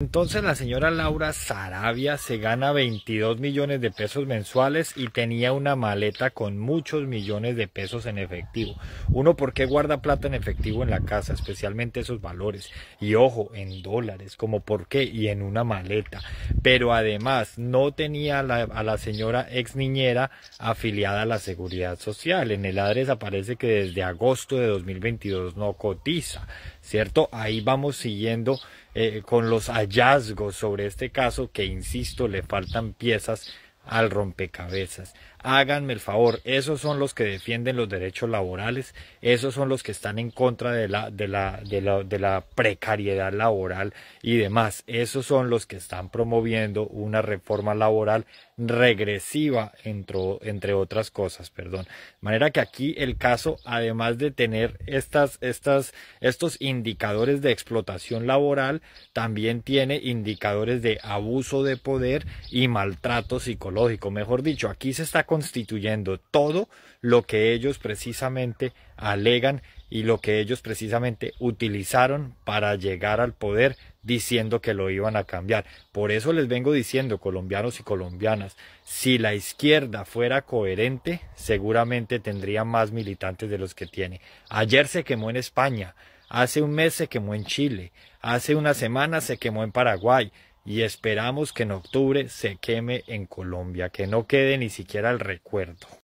Entonces la señora Laura Sarabia se gana 22 millones de pesos mensuales y tenía una maleta con muchos millones de pesos en efectivo. Uno, ¿por qué guarda plata en efectivo en la casa? Especialmente esos valores. Y ojo, en dólares, como por qué y en una maleta. Pero además no tenía a la, a la señora ex niñera afiliada a la seguridad social. En el ADRES aparece que desde agosto de 2022 no cotiza, ¿cierto? Ahí vamos siguiendo eh, con los hallazgos sobre este caso, que insisto, le faltan piezas al rompecabezas. Háganme el favor, esos son los que defienden los derechos laborales, esos son los que están en contra de la, de la, de la, precariedad laboral y demás, esos son los que están promoviendo una reforma laboral regresiva, entre, entre otras cosas, perdón. De manera que aquí el caso, además de tener estas, estas, estos indicadores de explotación laboral, también tiene indicadores de abuso de poder y maltrato psicológico Lógico, mejor dicho, aquí se está constituyendo todo lo que ellos precisamente alegan y lo que ellos precisamente utilizaron para llegar al poder diciendo que lo iban a cambiar. Por eso les vengo diciendo, colombianos y colombianas, si la izquierda fuera coherente, seguramente tendría más militantes de los que tiene. Ayer se quemó en España, hace un mes se quemó en Chile, hace una semana se quemó en Paraguay, y esperamos que en octubre se queme en Colombia, que no quede ni siquiera el recuerdo.